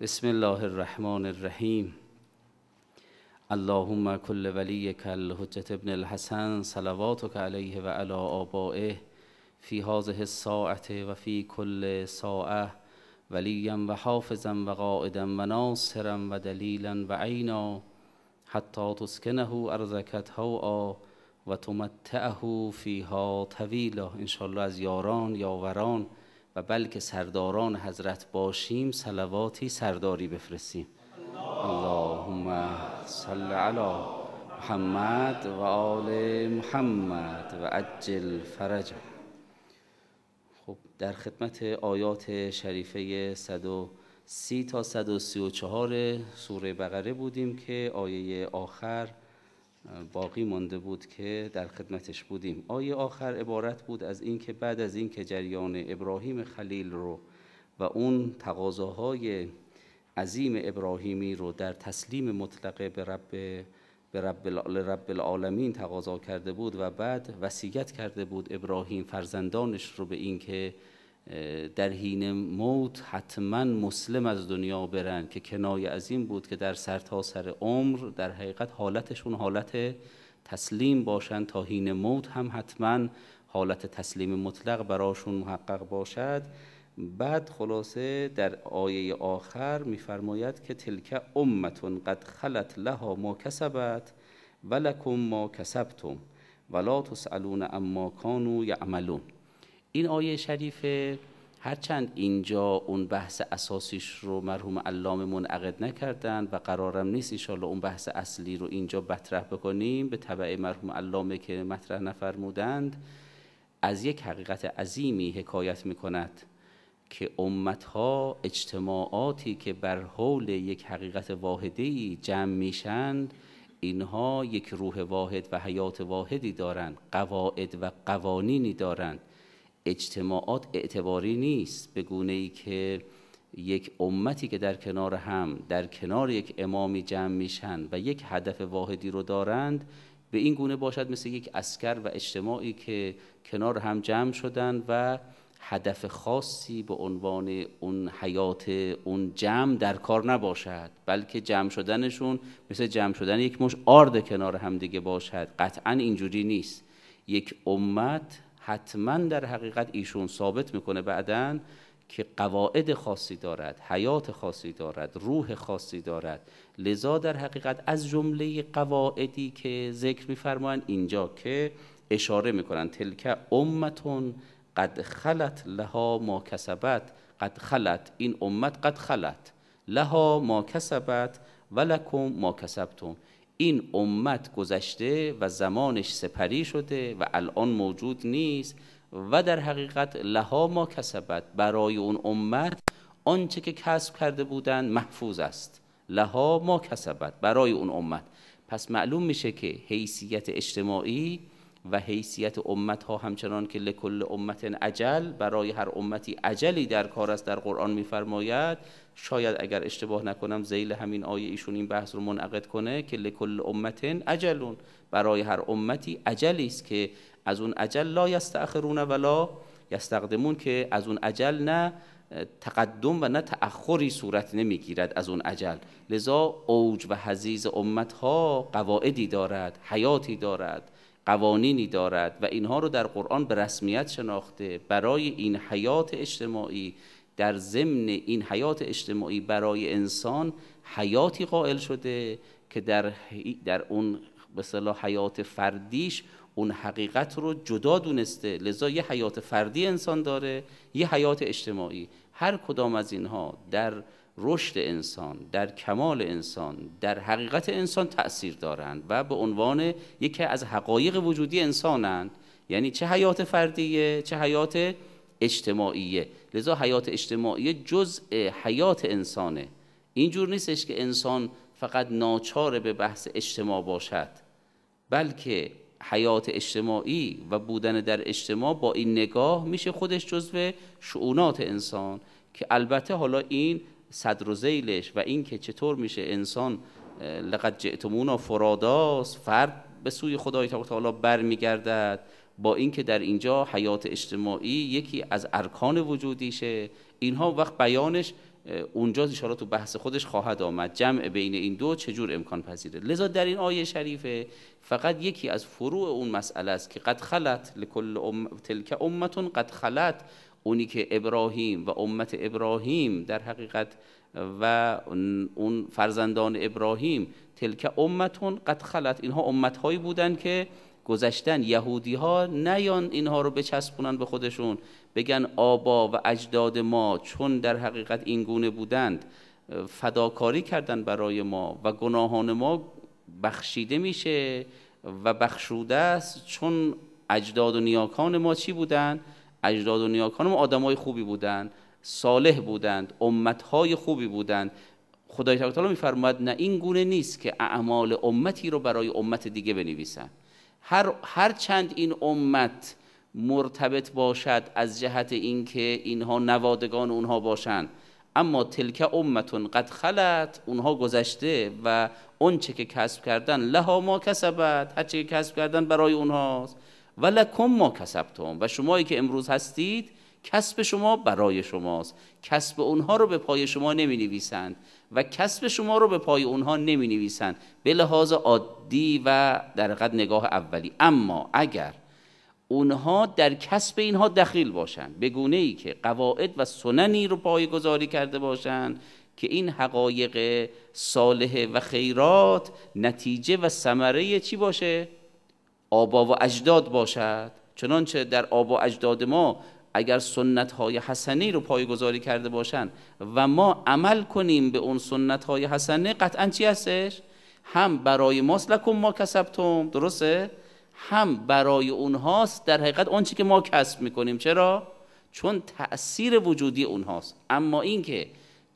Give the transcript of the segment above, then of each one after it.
بسم الله الرحمن الرحیم اللهم كل وليك الحجة ابن الحسن صلواتك عليه وعلى آبائه في هذه الساعة وفي كل ساعة وليا وحافظا وقائدا وناصرا ودليلا وعينا حتى تسكنه أرضك وتمتعه و تمتعه ان شاء الله از یاران یاوران و بلکه سرداران حضرت باشیم سلواتی سرداری بفرستیم اللهم صل علی محمد و آل محمد و عجل فرجه خب در خدمت آیات شریفه 130 تا 134 سوره بقره بودیم که آیه آخر باقی مانده بود که در خدمتش بودیم آیه آخر عبارت بود از اینکه بعد از اینکه جریان ابراهیم خلیل رو و اون تقاضاهای عظیم ابراهیمی رو در تسلیم مطلقه به رب به رب, العالمین تقاضا کرده بود و بعد وصیت کرده بود ابراهیم فرزندانش رو به اینکه در حین موت حتما مسلم از دنیا برن که کنایه از این بود که در سرتاسر سر عمر در حقیقت حالتشون حالت تسلیم باشن تا حین موت هم حتما حالت تسلیم مطلق براشون محقق باشد بعد خلاصه در آیه آخر میفرماید که تلک امتون قد خلت لها ما کسبت ولکم ما کسبتم ولا تسالون اما کانوا یعملون این آیه شریف هرچند اینجا اون بحث اساسیش رو مرحوم علامه منعقد نکردن و قرارم نیست ایشالا اون بحث اصلی رو اینجا بطرح بکنیم به طبع مرحوم علامه که مطرح نفرمودند از یک حقیقت عظیمی حکایت میکند که امتها اجتماعاتی که بر حول یک حقیقت واحدی جمع میشند اینها یک روح واحد و حیات واحدی دارند قواعد و قوانینی دارند اجتماعات اعتباری نیست به گونه ای که یک امتی که در کنار هم در کنار یک امامی جمع میشن و یک هدف واحدی رو دارند به این گونه باشد مثل یک اسکر و اجتماعی که کنار هم جمع شدن و هدف خاصی به عنوان اون حیات اون جمع در کار نباشد بلکه جمع شدنشون مثل جمع شدن یک مش آرد کنار هم دیگه باشد قطعا اینجوری نیست یک امت حتما در حقیقت ایشون ثابت میکنه بعدا که قواعد خاصی دارد حیات خاصی دارد روح خاصی دارد لذا در حقیقت از جمله قواعدی که ذکر میفرمایند اینجا که اشاره میکنن تلک امتون قد خلت لها ما کسبت قد خلت این امت قد خلت لها ما کسبت ولکم ما کسبتم این امت گذشته و زمانش سپری شده و الان موجود نیست و در حقیقت لها ما کسبت برای اون امت آنچه که کسب کرده بودند محفوظ است لها ما کسبت برای اون امت پس معلوم میشه که حیثیت اجتماعی و حیثیت امت ها همچنان که لکل امت اجل برای هر امتی اجلی در کار است در قرآن میفرماید شاید اگر اشتباه نکنم زیل همین آیه ایشون این بحث رو منعقد کنه که لکل امتن اجلون برای هر امتی عجلی است که از اون اجل لا یستأخرون ولا یستقدمون که از اون اجل نه تقدم و نه تأخری صورت نمیگیرد از اون عجل لذا اوج و حزیز امت ها قواعدی دارد حیاتی دارد قوانینی دارد و اینها رو در قرآن به رسمیت شناخته برای این حیات اجتماعی در ضمن این حیات اجتماعی برای انسان حیاتی قائل شده که در, در اون به حیات فردیش اون حقیقت رو جدا دونسته لذا یه حیات فردی انسان داره یه حیات اجتماعی هر کدام از اینها در رشد انسان در کمال انسان در حقیقت انسان تأثیر دارند و به عنوان یکی از حقایق وجودی انسانند یعنی چه حیات فردیه چه حیات اجتماعیه لذا حیات اجتماعی جزء حیات انسانه اینجور نیستش که انسان فقط ناچار به بحث اجتماع باشد بلکه حیات اجتماعی و بودن در اجتماع با این نگاه میشه خودش جزو شعونات انسان که البته حالا این صدر و زیلش و این که چطور میشه انسان لقد جئتمونا فراداست فرد به سوی خدای تعالی برمیگردد با اینکه در اینجا حیات اجتماعی یکی از ارکان وجودیشه اینها وقت بیانش اونجا اشاره تو بحث خودش خواهد آمد جمع بین این دو چجور امکان پذیره لذا در این آیه شریفه فقط یکی از فروع اون مسئله است که قد خلت لکل ام... تلک امتون قد خلت اونی که ابراهیم و امت ابراهیم در حقیقت و اون فرزندان ابراهیم تلک امتون قد خلت اینها هایی بودند که گذشتن یهودی ها نیان اینها رو بچسبونن به خودشون بگن آبا و اجداد ما چون در حقیقت این گونه بودند فداکاری کردن برای ما و گناهان ما بخشیده میشه و بخشوده است چون اجداد و نیاکان ما چی بودند اجداد و نیاکان ما آدمای خوبی بودند صالح بودند های خوبی بودند خدای تعالی میفرماد نه این گونه نیست که اعمال امتی رو برای امت دیگه بنویسن هر, هر چند این امت مرتبط باشد از جهت اینکه اینها نوادگان اونها باشند اما تلک امتون قد خلت اونها گذشته و اون چه که کسب کردن لها ما کسبت هر چه که کسب کردن برای اونهاست و لکم ما کسبتم و شمایی که امروز هستید کسب شما برای شماست کسب اونها رو به پای شما نمی نویسند و کسب شما رو به پای اونها نمی نویسند به لحاظ عادی و در قد نگاه اولی اما اگر اونها در کسب اینها دخیل باشند به گونه ای که قواعد و سننی رو پایگذاری کرده باشند که این حقایق صالح و خیرات نتیجه و ثمره چی باشه آبا و اجداد باشد چنانچه در آبا و اجداد ما اگر سنت های حسنی رو پایگذاری کرده باشن و ما عمل کنیم به اون سنت های حسنه قطعا چی هستش؟ هم برای ماست لکن ما کسبتم درسته؟ هم برای اونهاست در حقیقت آنچه که ما کسب میکنیم چرا؟ چون تأثیر وجودی اونهاست اما اینکه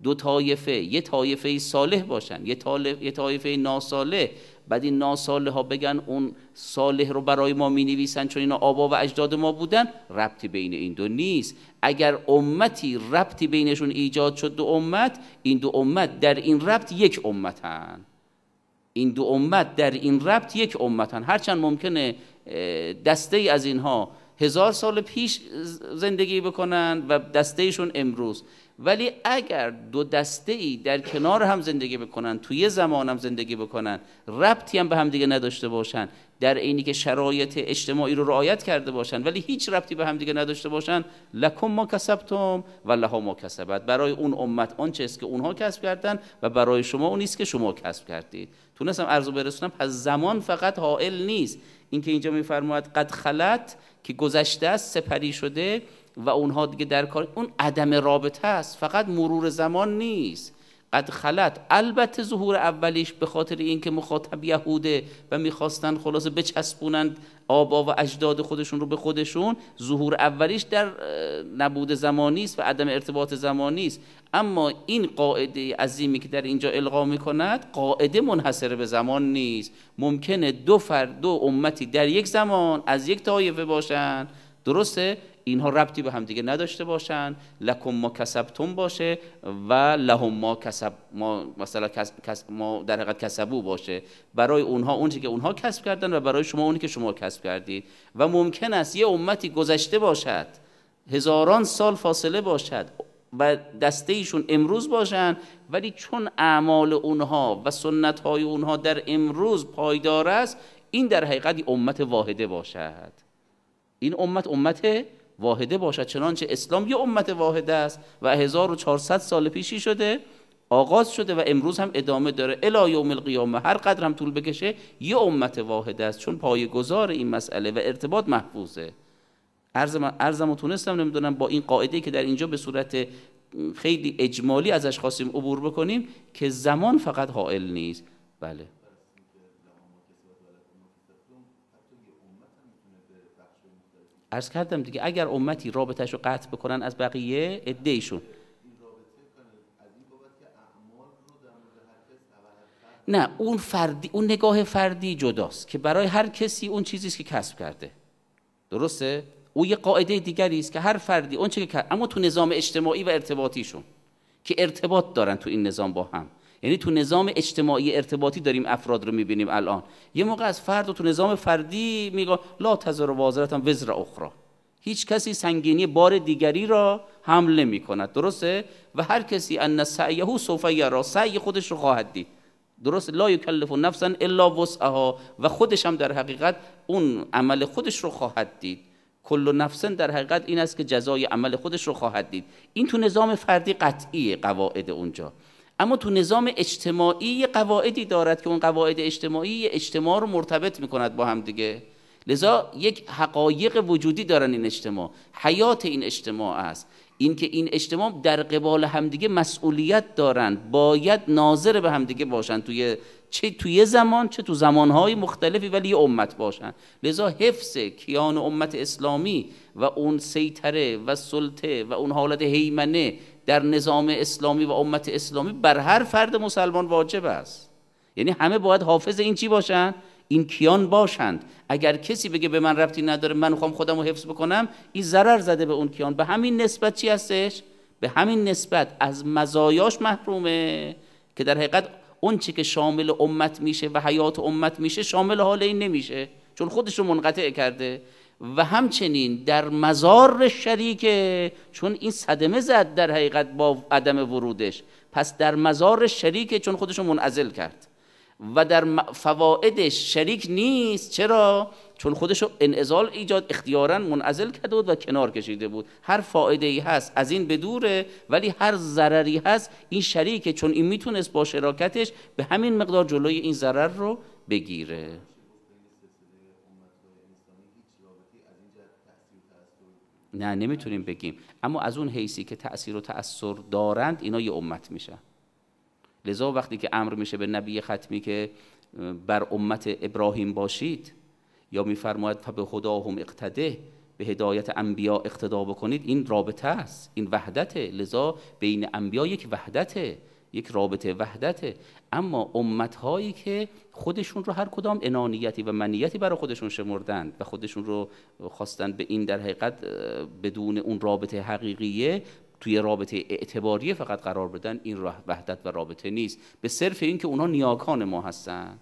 دو طایفه یه طایفه صالح باشن یه, یه طایفه ناصالح بعد این ناساله ها بگن اون صالح رو برای ما می نویسن چون اینا آبا و اجداد ما بودن ربطی بین این دو نیست اگر امتی ربطی بینشون ایجاد شد دو امت این دو امت در این ربط یک هن این دو امت در این ربط یک هن هرچند ممکنه دسته ای از اینها هزار سال پیش زندگی بکنن و دستهشون امروز ولی اگر دو دسته ای در کنار هم زندگی بکنن توی زمان هم زندگی بکنن ربطی هم به هم دیگه نداشته باشن در عینی که شرایط اجتماعی رو رعایت کرده باشن ولی هیچ ربطی به هم دیگه نداشته باشن لکم ما کسبتم و لها ما کسبت برای اون امت آنچه است که اونها کسب کردن و برای شما اون نیست که شما کسب کردید تونستم ارزو برسونم پس زمان فقط حائل نیست اینکه اینجا میفرماید قد خلط که گذشته است سپری شده و اونها دیگه در کار اون عدم رابطه است فقط مرور زمان نیست قد خلط البته ظهور اولیش به خاطر اینکه مخاطب یهوده و میخواستن خلاصه بچسبونند آبا و اجداد خودشون رو به خودشون ظهور اولیش در نبود زمانی است و عدم ارتباط زمانی است اما این قاعده عظیمی که در اینجا القا میکند قاعده منحصر به زمان نیست ممکنه دو فرد دو امتی در یک زمان از یک طایفه باشند درسته اینها ربطی به همدیگه نداشته باشن لکم ما کسبتون باشه و لهم ما کسب ما مثلا ما در حقیقت کسبو باشه برای اونها اونچه که اونها کسب کردن و برای شما اونی که شما کسب کردید و ممکن است یه امتی گذشته باشد هزاران سال فاصله باشد و دسته ایشون امروز باشن ولی چون اعمال اونها و سنت های اونها در امروز پایدار است این در حقیقت امت واحده باشد این امت امت واحده باشد چنانچه اسلام یه امت واحده است و 1400 سال پیشی شده آغاز شده و امروز هم ادامه داره الا یوم القیامه هر قدر هم طول بکشه یه امت واحده است چون گذار این مسئله و ارتباط محفوظه ارزم و تونستم نمیدونم با این قاعده که در اینجا به صورت خیلی اجمالی ازش خواستیم عبور بکنیم که زمان فقط حائل نیست بله عرض کردم دیگه اگر امتی رابطهش رو قطع بکنن از بقیه ادهیشون نه اون فردی اون نگاه فردی جداست که برای هر کسی اون چیزی که کسب کرده درسته او یه قاعده دیگری است که هر فردی اون چیزی که کرد اما تو نظام اجتماعی و ارتباطیشون که ارتباط دارن تو این نظام با هم یعنی تو نظام اجتماعی ارتباطی داریم افراد رو میبینیم الان یه موقع از فرد و تو نظام فردی میگه لا تزر وازرتم وزر اخری هیچ کسی سنگینی بار دیگری را حمله نمی کند درسته و هر کسی ان سعیه سوف یرا سعی خودش رو خواهد دید درست لا یکلف نفسا الا وسعها و خودش هم در حقیقت اون عمل خودش رو خواهد دید کل نفسن در حقیقت این است که جزای عمل خودش رو خواهد دید این تو نظام فردی قطعی قواعد اونجا اما تو نظام اجتماعی یه قواعدی دارد که اون قواعد اجتماعی اجتماع رو مرتبط میکند با هم دیگه لذا یک حقایق وجودی دارن این اجتماع حیات این اجتماع است اینکه این اجتماع در قبال همدیگه مسئولیت دارند باید ناظر به همدیگه باشند توی چه توی زمان چه تو زمانهای مختلفی ولی یه امت باشن لذا حفظ کیان امت اسلامی و اون سیطره و سلطه و اون حالت هیمنه در نظام اسلامی و امت اسلامی بر هر فرد مسلمان واجب است یعنی همه باید حافظ این چی باشن این کیان باشند اگر کسی بگه به من ربطی نداره من میخوام خودم رو حفظ بکنم این ضرر زده به اون کیان به همین نسبت چی هستش به همین نسبت از مزایاش محرومه که در حقیقت اون چی که شامل امت میشه و حیات امت میشه شامل حال این نمیشه چون خودش رو منقطع کرده و همچنین در مزار شریکه چون این صدمه زد در حقیقت با عدم ورودش پس در مزار شریکه چون خودشو منعزل کرد و در فوائدش شریک نیست چرا چون خودشو انعزال ایجاد اختیارا منعزل کرده بود و کنار کشیده بود هر فایده ای هست از این بدوره ولی هر ضرری هست این شریکه چون این میتونست با شراکتش به همین مقدار جلوی این ضرر رو بگیره نه نمیتونیم بگیم اما از اون حیثی که تاثیر و تاثر دارند اینا یه امت میشن لذا وقتی که امر میشه به نبی ختمی که بر امت ابراهیم باشید یا میفرماید به خدا هم اقتده به هدایت انبیا اقتدا بکنید این رابطه است این وحدته لذا بین انبیا یک وحدته یک رابطه وحدته اما امت هایی که خودشون رو هر کدام انانیتی و منیتی برای خودشون شمردند و خودشون رو خواستن به این در حقیقت بدون اون رابطه حقیقیه توی رابطه اعتباری فقط قرار بدن این وحدت و رابطه نیست به صرف اینکه اونا نیاکان ما هستن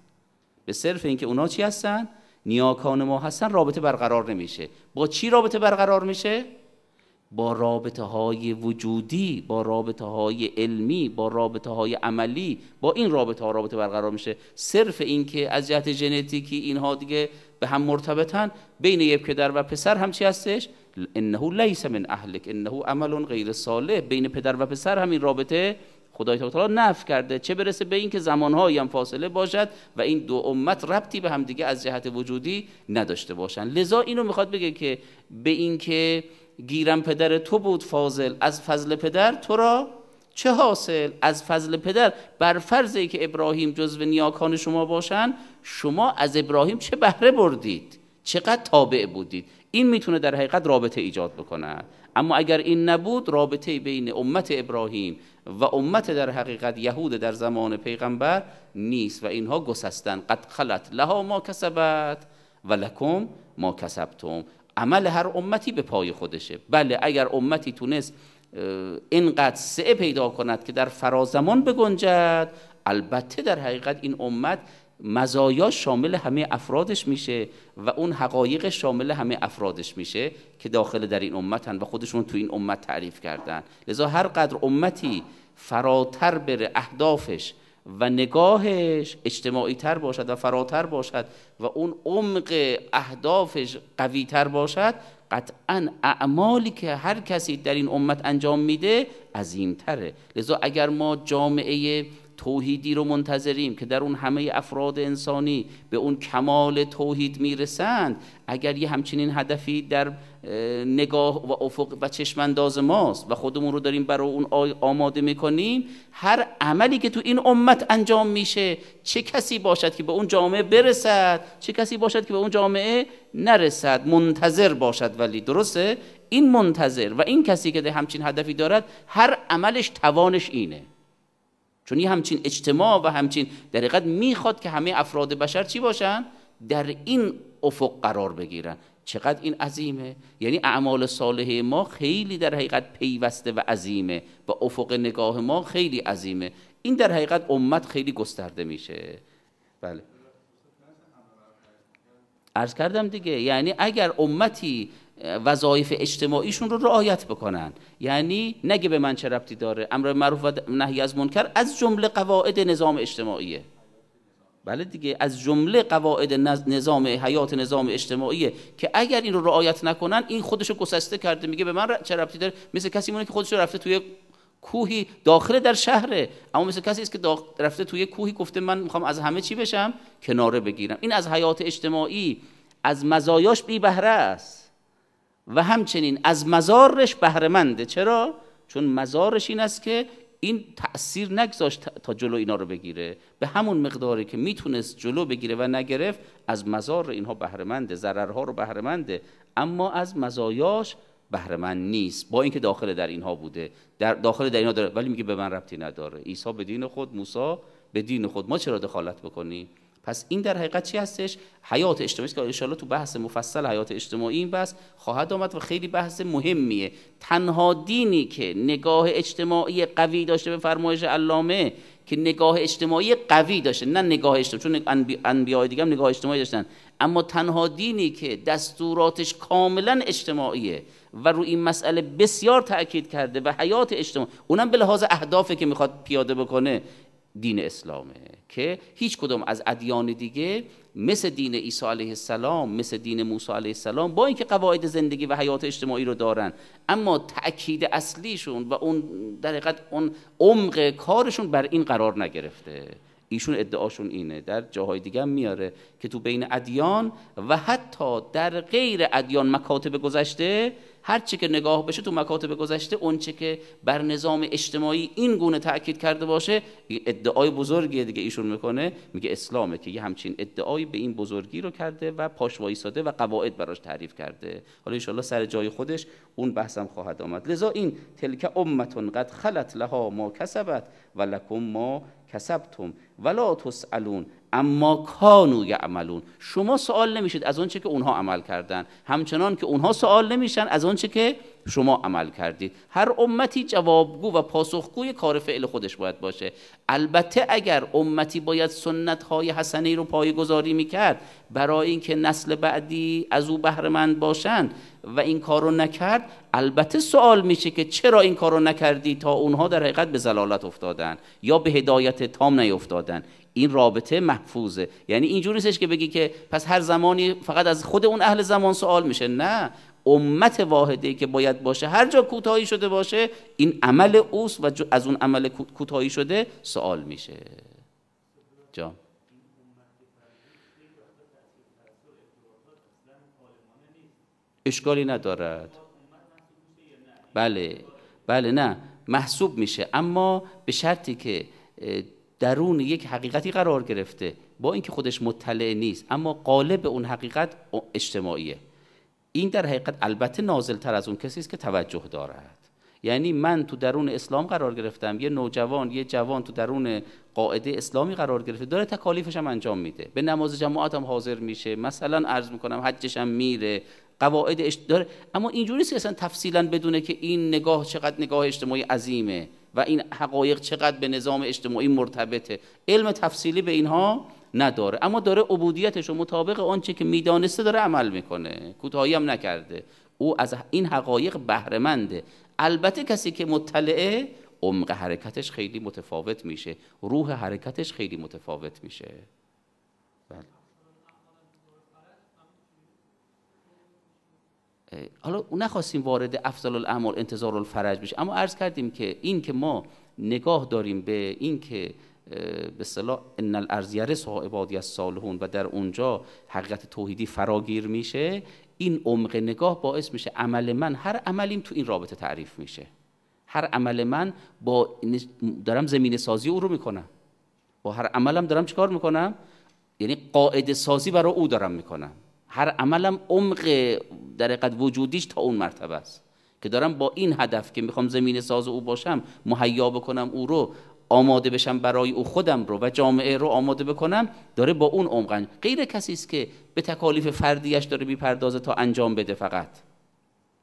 به صرف اینکه اونا چی هستن نیاکان ما هستن رابطه برقرار نمیشه با چی رابطه برقرار میشه با رابطه های وجودی با رابطه های علمی با رابطه های عملی با این رابطه ها رابطه برقرار میشه صرف اینکه از جهت ژنتیکی اینها دیگه به هم مرتبطن بین یک پدر و پسر هم چی هستش انه لیس من اهلک انه عمل غیر صالح بین پدر و پسر هم این رابطه خدای تعالی نف کرده چه برسه به اینکه زمانهایی هم فاصله باشد و این دو امت ربطی به هم دیگه از جهت وجودی نداشته باشند لذا اینو میخواد بگه که به اینکه گیرم پدر تو بود فاضل از فضل پدر تو را چه حاصل از فضل پدر بر فرض که ابراهیم جزو نیاکان شما باشن شما از ابراهیم چه بهره بردید چقدر تابع بودید این میتونه در حقیقت رابطه ایجاد بکنه اما اگر این نبود رابطه بین امت ابراهیم و امت در حقیقت یهود در زمان پیغمبر نیست و اینها گسستن قد خلط لها ما کسبت و لکم ما کسبتم عمل هر امتی به پای خودشه بله اگر امتی تونست اینقدر سعه پیدا کند که در فرازمان بگنجد البته در حقیقت این امت مزایا شامل همه افرادش میشه و اون حقایق شامل همه افرادش میشه که داخل در این هن و خودشون تو این امت تعریف کردن لذا هر قدر امتی فراتر بره اهدافش و نگاهش اجتماعی تر باشد و فراتر باشد و اون عمق اهدافش قوی تر باشد قطعا اعمالی که هر کسی در این امت انجام میده عظیم تره لذا اگر ما جامعه توحیدی رو منتظریم که در اون همه افراد انسانی به اون کمال توحید میرسند اگر یه همچنین هدفی در نگاه و افق و چشمانداز ماست و خودمون رو داریم برای اون آماده میکنیم هر عملی که تو این امت انجام میشه چه کسی باشد که به اون جامعه برسد چه کسی باشد که به اون جامعه نرسد منتظر باشد ولی درسته این منتظر و این کسی که همچین هدفی دارد هر عملش توانش اینه چون یه همچین اجتماع و همچین در حقیقت میخواد که همه افراد بشر چی باشن در این افق قرار بگیرن چقدر این عظیمه یعنی اعمال صالح ما خیلی در حقیقت پیوسته و عظیمه و افق نگاه ما خیلی عظیمه این در حقیقت امت خیلی گسترده میشه بله عرض کردم دیگه یعنی اگر امتی وظایف اجتماعیشون رو رعایت بکنن یعنی نگه به من چه ربطی داره امر معروف و نهی از منکر از جمله قواعد نظام اجتماعیه بله دیگه از جمله قواعد نظام حیات نظام اجتماعیه که اگر این رو رعایت نکنن این خودشو گسسته کرده میگه به من چه ربطی داره مثل کسی مونه که خودش رفته توی کوهی داخل در شهره اما مثل کسی است که رفته توی کوهی گفته من میخوام از همه چی بشم کناره بگیرم این از حیات اجتماعی از مزایاش بی است و همچنین از مزارش بهرهمنده چرا چون مزارش این است که این تاثیر نگذاشت تا جلو اینا رو بگیره به همون مقداری که میتونست جلو بگیره و نگرفت از مزار اینها بهرهمنده ضررها رو بهرهمنده اما از مزایاش بهرهمند نیست با اینکه داخل در اینها بوده در داخل در اینها داره ولی میگه به من ربطی نداره عیسی به دین خود موسی به دین خود ما چرا دخالت بکنیم پس این در حقیقت چی هستش حیات اجتماعی که ان تو بحث مفصل حیات اجتماعی این بحث خواهد آمد و خیلی بحث مهمیه تنها دینی که نگاه اجتماعی قوی داشته به فرمایش علامه که نگاه اجتماعی قوی داشته نه نگاه اجتماعی چون انبیاء دیگه هم نگاه اجتماعی داشتن اما تنها دینی که دستوراتش کاملا اجتماعیه و روی این مسئله بسیار تاکید کرده و حیات اجتماعی اونم به لحاظ اهدافی که میخواد پیاده بکنه دین اسلامه که هیچ کدوم از ادیان دیگه مثل دین عیسی علیه السلام مثل دین موسی علیه السلام با اینکه قواعد زندگی و حیات اجتماعی رو دارن اما تاکید اصلیشون و اون در حقیقت اون عمق کارشون بر این قرار نگرفته ایشون ادعاشون اینه در جاهای دیگه هم میاره که تو بین ادیان و حتی در غیر ادیان مکاتب گذشته هر چی که نگاه بشه تو مکاتب گذشته اون چی که بر نظام اجتماعی این گونه تاکید کرده باشه ادعای بزرگیه دیگه ایشون میکنه میگه اسلامه که یه همچین ادعایی به این بزرگی رو کرده و پاشوایی ساده و قواعد براش تعریف کرده حالا ان سر جای خودش اون بحثم خواهد آمد لذا این تلک امتون قد خلت لها ما کسبت و لکم ما کسبتم ولا تسالون اما کانو یعملون شما سوال نمیشید از آنچه که اونها عمل کردن همچنان که اونها سوال نمیشن از آنچه که شما عمل کردید هر امتی جوابگو و پاسخگوی کار فعل خودش باید باشه البته اگر امتی باید سنت های حسنی رو پایگذاری میکرد برای اینکه نسل بعدی از او بهرمند باشند و این کارو نکرد البته سوال میشه که چرا این کارو نکردی تا اونها در حقیقت به زلالت افتادن یا به هدایت تام نیفتادن این رابطه محفوظه یعنی اینجوری نیستش که بگی که پس هر زمانی فقط از خود اون اهل زمان سوال میشه نه امت واحده که باید باشه هر جا کوتاهی شده باشه این عمل اوست و از اون عمل کوتاهی شده سوال میشه جا اشکالی ندارد بله بله نه محسوب میشه اما به شرطی که درون یک حقیقتی قرار گرفته با اینکه خودش مطلع نیست اما قالب اون حقیقت اجتماعیه این در حقیقت البته نازل تر از اون کسی است که توجه دارد یعنی من تو درون اسلام قرار گرفتم یه نوجوان یه جوان تو درون قاعده اسلامی قرار گرفته داره تکالیفش هم انجام میده به نماز جماعت هم حاضر میشه مثلا عرض میکنم حجش هم میره قواعد داره اما اینجوری نیست که اصلا تفصیلا بدونه که این نگاه چقدر نگاه اجتماعی عظیمه و این حقایق چقدر به نظام اجتماعی مرتبطه علم تفصیلی به اینها نداره اما داره عبودیتش و مطابق آنچه که میدانسته داره عمل میکنه کوتاهی هم نکرده او از این حقایق بهرهمنده البته کسی که مطلعه عمق حرکتش خیلی متفاوت میشه روح حرکتش خیلی متفاوت میشه بله حالا نخواستیم وارد افضل الاعمال انتظار الفرج بشه اما عرض کردیم که این که ما نگاه داریم به این که به صلاح ان الارضیه یرثها عبادی صالحون و در اونجا حقیقت توحیدی فراگیر میشه این عمق نگاه باعث میشه عمل من هر عملیم تو این رابطه تعریف میشه هر عمل من با دارم زمین سازی او رو میکنم با هر عملم دارم چیکار میکنم یعنی قاعده سازی برای او دارم میکنم هر عملم عمق در حقیقت وجودیش تا اون مرتبه است که دارم با این هدف که میخوام زمین ساز او باشم مهیا بکنم او رو آماده بشم برای او خودم رو و جامعه رو آماده بکنم داره با اون عمقن غیر کسی است که به تکالیف فردیش داره میپردازه تا انجام بده فقط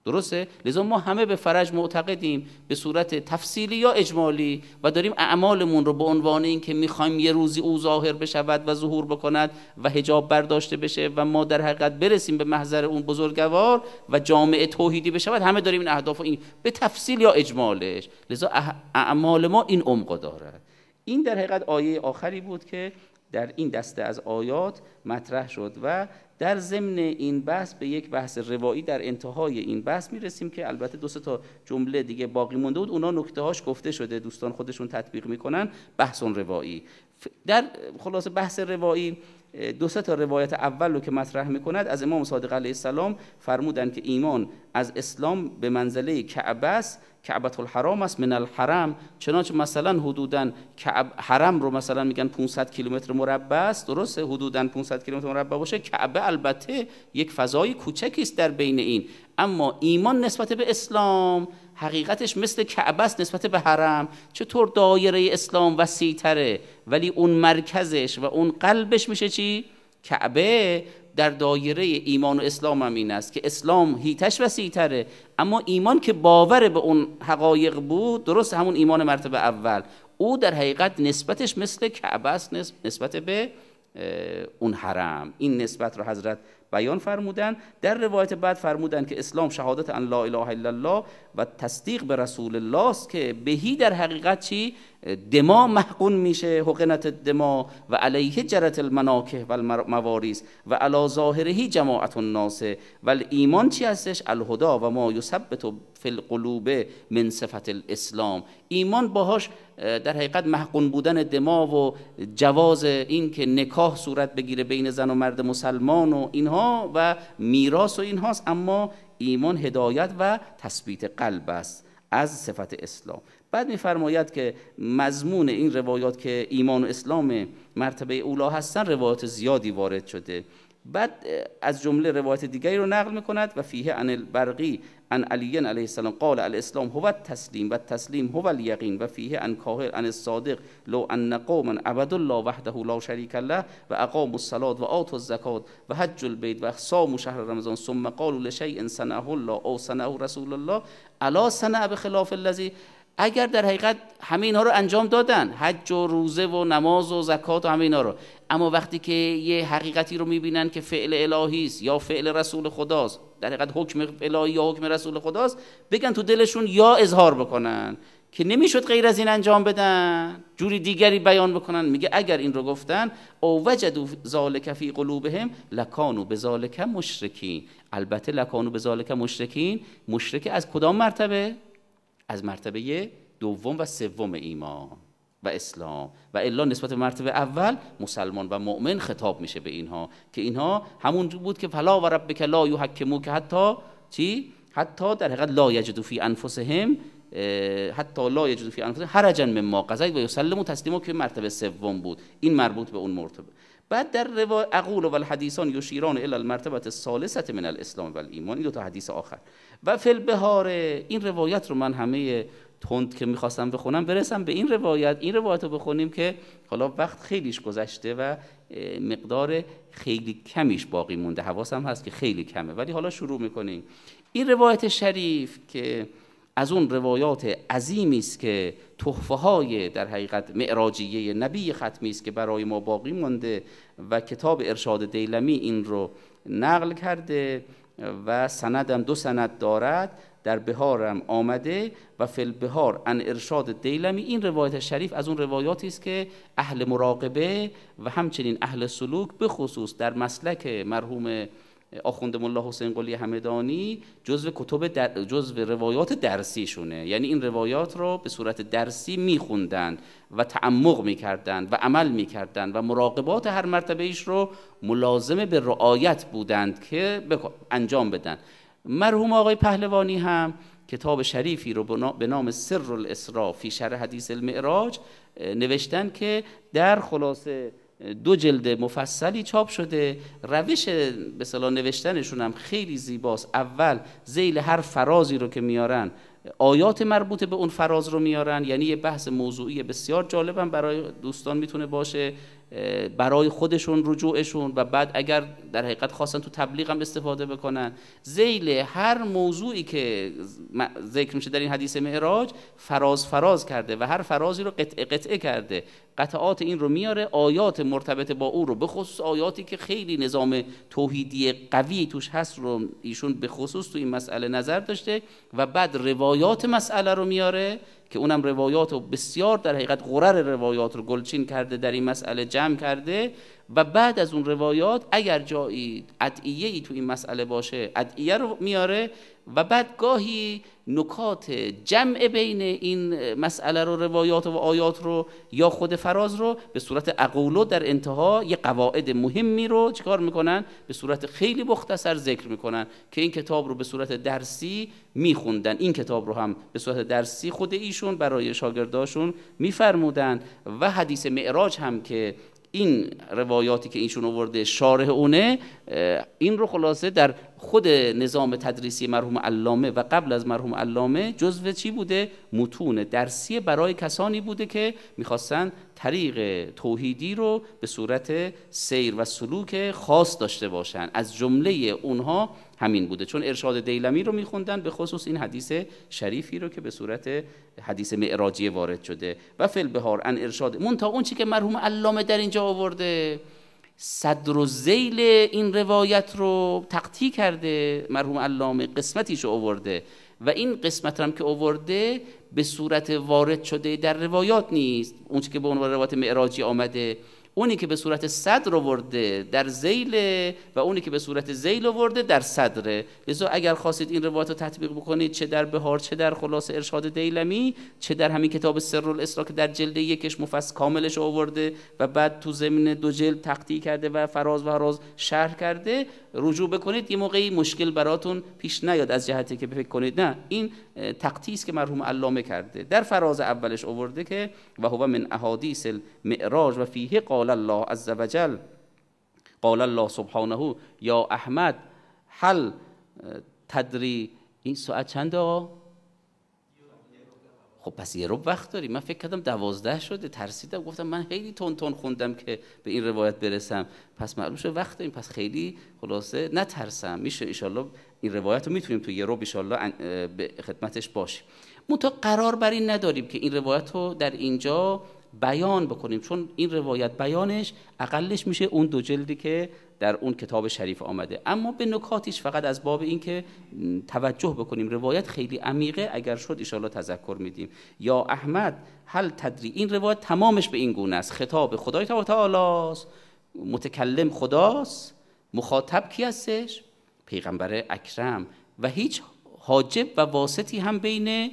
درسته لذا ما همه به فرج معتقدیم به صورت تفصیلی یا اجمالی و داریم اعمالمون رو به عنوان اینکه میخوایم یه روزی او ظاهر بشود و ظهور بکند و هجاب برداشته بشه و ما در حقیقت برسیم به محضر اون بزرگوار و جامعه توحیدی بشود همه داریم این اهداف و این به تفصیل یا اجمالش لذا اعمال ما این عمق دارد این در حقیقت آیه آخری بود که در این دسته از آیات مطرح شد و در ضمن این بحث به یک بحث روایی در انتهای این بحث میرسیم که البته دو تا جمله دیگه باقی مونده بود اونا نکته هاش گفته شده دوستان خودشون تطبیق میکنن بحث روایی در خلاصه بحث روایی دو تا روایت اول رو که مطرح میکند از امام صادق علیه السلام فرمودند که ایمان از اسلام به منزله کعبه است کعبت الحرام است من الحرم چنانچه مثلا حدودا حرم رو مثلا میگن 500 کیلومتر مربع است درسته حدودا 500 کیلومتر مربع باشه کعبه البته یک فضای کوچکی است در بین این اما ایمان نسبت به اسلام حقیقتش مثل کعبه است نسبت به حرم چطور دایره اسلام وسیعتره ولی اون مرکزش و اون قلبش میشه چی کعبه در دایره ایمان و اسلام هم این است که اسلام هیتش وسیعتره اما ایمان که باور به اون حقایق بود درست همون ایمان مرتبه اول او در حقیقت نسبتش مثل کعبه است نسبت به اون حرم این نسبت رو حضرت بیان فرمودن در روایت بعد فرمودن که اسلام شهادت ان لا اله الا الله و تصدیق به رسول الله است که بهی در حقیقت چی دما محقون میشه حقنت دما و علیه جرت المناکه و المواریس و علا ظاهرهی جماعت الناس و ایمان چی هستش الهدا و ما یثبت فی القلوب من صفت الاسلام ایمان باهاش در حقیقت محقون بودن دما و جواز این که نکاح صورت بگیره بین زن و مرد مسلمان و اینها و میراث و اینهاست اما ایمان هدایت و تثبیت قلب است از صفت اسلام بعد میفرماید که مضمون این روایات که ایمان و اسلام مرتبه اولا هستن روایات زیادی وارد شده بعد از جمله روایت دیگری رو نقل میکند و فیه عن البرقی عن علي عليه السلام قال الإسلام هو التسليم والتسليم هو اليقين وفيه ان كاهر ان الصادق لو أن قوما عبد الله وحده لا شريك له وأقاموا الصلاة وآتوا الزكاة وحج البيت وصاموا شهر رمضان ثم قالوا لشيء صنعه الله أو صنعه رسول الله ألا صنع بخلاف الذي اگر در حقیقت همه اینها رو انجام دادن حج و روزه و نماز و زکات و همه اینا رو اما وقتی که یه حقیقتی رو میبینن که فعل الهی است یا فعل رسول خداست در حقیقت حکم الهی یا حکم رسول خداست بگن تو دلشون یا اظهار بکنن که نمیشد غیر از این انجام بدن جوری دیگری بیان بکنن میگه اگر این رو گفتن او وجدوا ذالک فی قلوبهم لکانو به مشرکین البته لکانو بذالک مشرکین مشرک از کدام مرتبه از مرتبه دوم و سوم ایمان و اسلام و الا نسبت به مرتبه اول مسلمان و مؤمن خطاب میشه به اینها که اینها همون بود که فلا و ربک لا یحکمو که حتی چی حتی در حقیقت لا یجدو فی انفسهم حتی لا یجدو فی انفسهم حرجا مما و یسلمو تسلیمو که مرتبه سوم بود این مربوط به اون مرتبه بعد در روا... اقول و الحدیثان یشیران الی المرتبه الثالثه من الاسلام و ایمان این دو تا حدیث آخر و فل بهاره این روایت رو من همه تند که میخواستم بخونم برسم به این روایت این روایت رو بخونیم که حالا وقت خیلیش گذشته و مقدار خیلی کمیش باقی مونده حواسم هست که خیلی کمه ولی حالا شروع میکنیم این روایت شریف که از اون روایات عظیمی است که تحفه های در حقیقت معراجیه نبی ختمی است که برای ما باقی مانده و کتاب ارشاد دیلمی این رو نقل کرده و سندم دو سند دارد در بهارم آمده و فل بهار ان ارشاد دیلمی این روایت شریف از اون روایاتی است که اهل مراقبه و همچنین اهل سلوک به خصوص در مسلک مرحوم آخوند ملا حسین قلی همدانی جزو کتب در... جزو روایات درسیشونه یعنی این روایات رو به صورت درسی میخوندن و تعمق میکردن و عمل میکردن و مراقبات هر مرتبه ایش رو ملازمه به رعایت بودند که انجام بدن مرحوم آقای پهلوانی هم کتاب شریفی رو به نام سر الاسرا فی شرح حدیث المعراج نوشتن که در خلاصه دو جلد مفصلی چاپ شده روش به صلاح نوشتنشون هم خیلی زیباست اول زیل هر فرازی رو که میارن آیات مربوط به اون فراز رو میارن یعنی یه بحث موضوعی بسیار جالبم برای دوستان میتونه باشه برای خودشون رجوعشون و بعد اگر در حقیقت خواستن تو تبلیغ هم استفاده بکنن زیل هر موضوعی که ذکر میشه در این حدیث معراج فراز فراز کرده و هر فرازی رو قطعه قطعه کرده قطعات این رو میاره آیات مرتبط با او رو به خصوص آیاتی که خیلی نظام توحیدی قوی توش هست رو ایشون به خصوص تو این مسئله نظر داشته و بعد روایات مسئله رو میاره که اونم روایات و بسیار در حقیقت غرر روایات رو گلچین کرده در این مسئله جمع کرده و بعد از اون روایات اگر جایی ادعیه ای تو این مسئله باشه ادعیه رو میاره و بعد گاهی نکات جمع بین این مسئله رو روایات و آیات رو یا خود فراز رو به صورت اقولو در انتها یه قواعد مهمی رو چکار میکنن به صورت خیلی مختصر ذکر میکنن که این کتاب رو به صورت درسی میخوندن این کتاب رو هم به صورت درسی خود ایشون برای شاگرداشون میفرمودن و حدیث معراج هم که این روایاتی که اینشون آورده شارح اونه این رو خلاصه در خود نظام تدریسی مرحوم علامه و قبل از مرحوم علامه جزو چی بوده متون درسی برای کسانی بوده که میخواستن طریق توحیدی رو به صورت سیر و سلوک خاص داشته باشن از جمله اونها همین بوده چون ارشاد دیلمی رو میخوندن به خصوص این حدیث شریفی رو که به صورت حدیث معراجی وارد شده و فل بهار ان ارشاد مون تا اون چی که مرحوم علامه در اینجا آورده صدر و زیل این روایت رو تقطی کرده مرحوم علامه قسمتیش رو آورده و این قسمت هم که آورده به صورت وارد شده در روایات نیست اون که به عنوان روایت معراجی آمده اونی که به صورت صدر آورده در زیل و اونی که به صورت زیل آورده در صدره لذا اگر خواستید این روایت رو تطبیق بکنید چه در بهار چه در خلاص ارشاد دیلمی چه در همین کتاب سر الاسرا که در جلد یکش مفصل کاملش آورده و بعد تو زمین دو جلد تقطیه کرده و فراز و فراز شرح کرده رجوع بکنید یه موقعی مشکل براتون پیش نیاد از جهتی که فکر کنید نه این تقطیس که مرحوم علامه کرده در فراز اولش آورده که و هو من احادیث المعراج و فیه قال الله عز وجل قال الله سبحانه یا احمد حل تدری این ساعت چند آقا خب پس یه رب وقت داریم من فکر کردم دوازده شده ترسیدم گفتم من خیلی تون تون خوندم که به این روایت برسم پس معلوم شد وقت داریم پس خیلی خلاصه نترسم میشه انشالله این روایت رو میتونیم تو یه رب انشالله به خدمتش باشیم منتها قرار بر این نداریم که این روایت رو در اینجا بیان بکنیم چون این روایت بیانش اقلش میشه اون دو جلدی که در اون کتاب شریف آمده اما به نکاتیش فقط از باب اینکه توجه بکنیم روایت خیلی عمیقه اگر شد ایشالله تذکر میدیم یا احمد هل تدری این روایت تمامش به این گونه است خطاب خدای تعالی متکلم خداست مخاطب کی هستش پیغمبر اکرم و هیچ حاجب و واسطی هم بین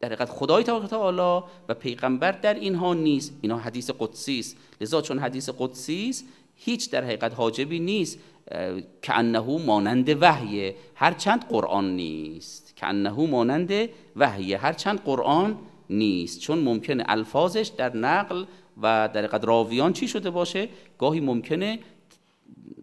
در حقیقت خدای تعالی و پیغمبر در اینها نیست اینها حدیث قدسی است لذا چون حدیث قدسی است هیچ در حقیقت حاجبی نیست که انهو مانند وحیه هرچند قرآن نیست که انهو مانند وحیه هرچند قرآن نیست چون ممکنه الفاظش در نقل و در قد راویان چی شده باشه گاهی ممکنه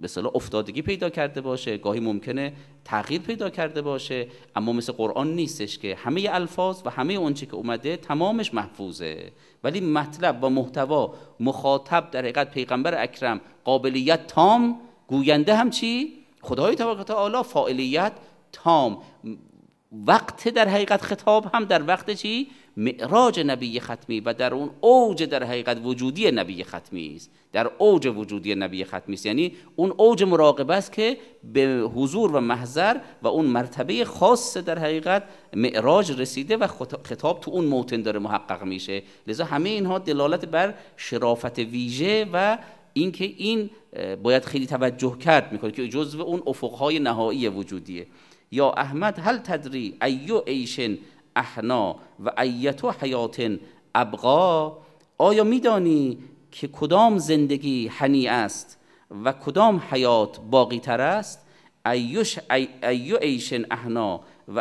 به افتادگی پیدا کرده باشه گاهی ممکنه تغییر پیدا کرده باشه اما مثل قرآن نیستش که همه الفاظ و همه آنچه که اومده تمامش محفوظه ولی مطلب و محتوا مخاطب در حقیقت پیغمبر اکرم قابلیت تام گوینده هم چی خدای تبارک تعالی فائلیت تام وقت در حقیقت خطاب هم در وقت چی معراج نبی ختمی و در اون اوج در حقیقت وجودی نبی ختمی است در اوج وجودی نبی ختمی است یعنی اون اوج مراقبه است که به حضور و محضر و اون مرتبه خاص در حقیقت معراج رسیده و خطاب تو اون موتن داره محقق میشه لذا همه اینها دلالت بر شرافت ویژه و اینکه این باید خیلی توجه کرد میکنه که جزو اون افقهای نهایی وجودیه یا احمد هل تدری ایو ایشن احنا و و حیاتن ابقا آیا میدانی که کدام زندگی حنی است و کدام حیات باقی تر است ایش ای ایو ایشن احنا و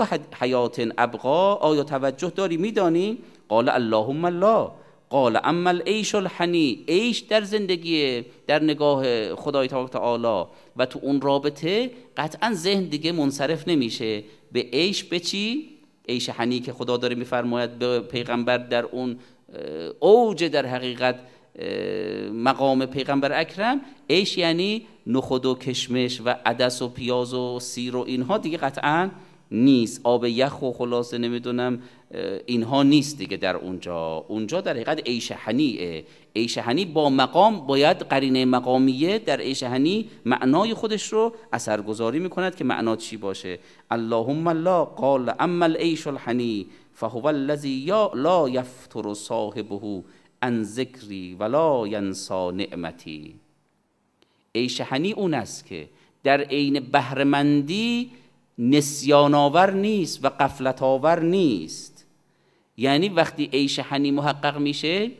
و حیات ابقا آیا توجه داری میدانی قال اللهم الله قال اما العیش الحنی عیش در زندگی در نگاه خدای تبارک تعالی و تو اون رابطه قطعا ذهن دیگه منصرف نمیشه به عیش به چی عیش حنی که خدا داره میفرماید به پیغمبر در اون اوج در حقیقت مقام پیغمبر اکرم ایش یعنی نخود و کشمش و عدس و پیاز و سیر و اینها دیگه قطعا نیست آب یخ و خلاصه نمیدونم اینها نیست دیگه در اونجا اونجا در حقیقت عیش ایشهنی با مقام باید قرینه مقامیه در ایشهنی معنای خودش رو اثرگذاری میکند که معنا چی باشه اللهم لا قال اما العیش الحنی فهو الذی لا یفتر صاحبه ان ذکری ولا ینسا نعمتی ایشهنی اون است که در عین بهرهمندی نسیاناور نیست و قفلت آور نیست یعنی وقتی عیش هنی محقق میشه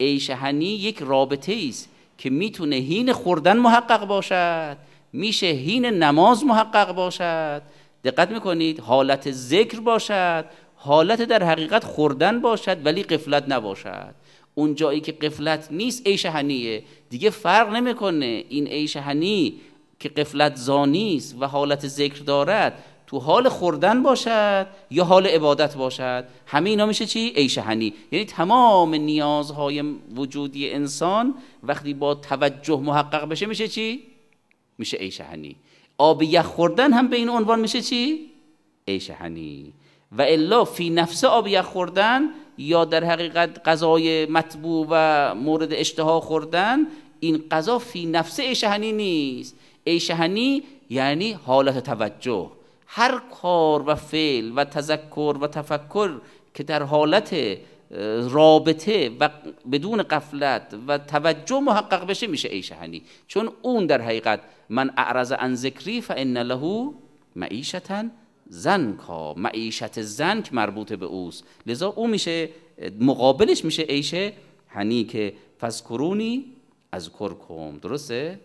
عیش هنی یک رابطه است که میتونه هین خوردن محقق باشد میشه هین نماز محقق باشد دقت میکنید حالت ذکر باشد حالت در حقیقت خوردن باشد ولی قفلت نباشد اون جایی که قفلت نیست عیش هنیه دیگه فرق نمیکنه این عیش هنی که قفلت زانیست و حالت ذکر دارد تو حال خوردن باشد یا حال عبادت باشد همه اینا میشه چی ایشهنی یعنی تمام نیازهای وجودی انسان وقتی با توجه محقق بشه میشه چی میشه ایشهنی آب یخ خوردن هم به این عنوان میشه چی ایشهنی و الا فی نفس آب یخ خوردن یا در حقیقت غذای مطبوع و مورد اشتها خوردن این غذا فی نفس ایشهنی نیست ایشهنی یعنی حالت توجه هر کار و فعل و تذکر و تفکر که در حالت رابطه و بدون قفلت و توجه محقق بشه میشه ایشهنی چون اون در حقیقت من اعرض عن ذکری فان له معیشتا زنکا معیشت زنک مربوط به اوست لذا او میشه مقابلش میشه عیشه هنی که فذکرونی از کرکم درسته؟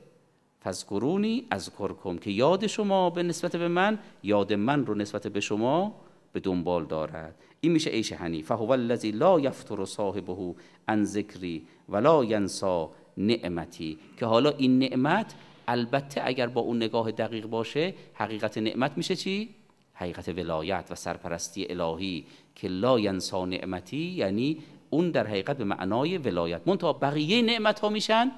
گرونی از کرکم که یاد شما به نسبت به من یاد من رو نسبت به شما به دنبال دارد این میشه عیش هنی فهو الذی لا یفتر صاحبه عن ذکری ولا ینسا نعمتی که حالا این نعمت البته اگر با اون نگاه دقیق باشه حقیقت نعمت میشه چی حقیقت ولایت و سرپرستی الهی که لا ینسا نعمتی یعنی اون در حقیقت به معنای ولایت منتها بقیه نعمت ها میشن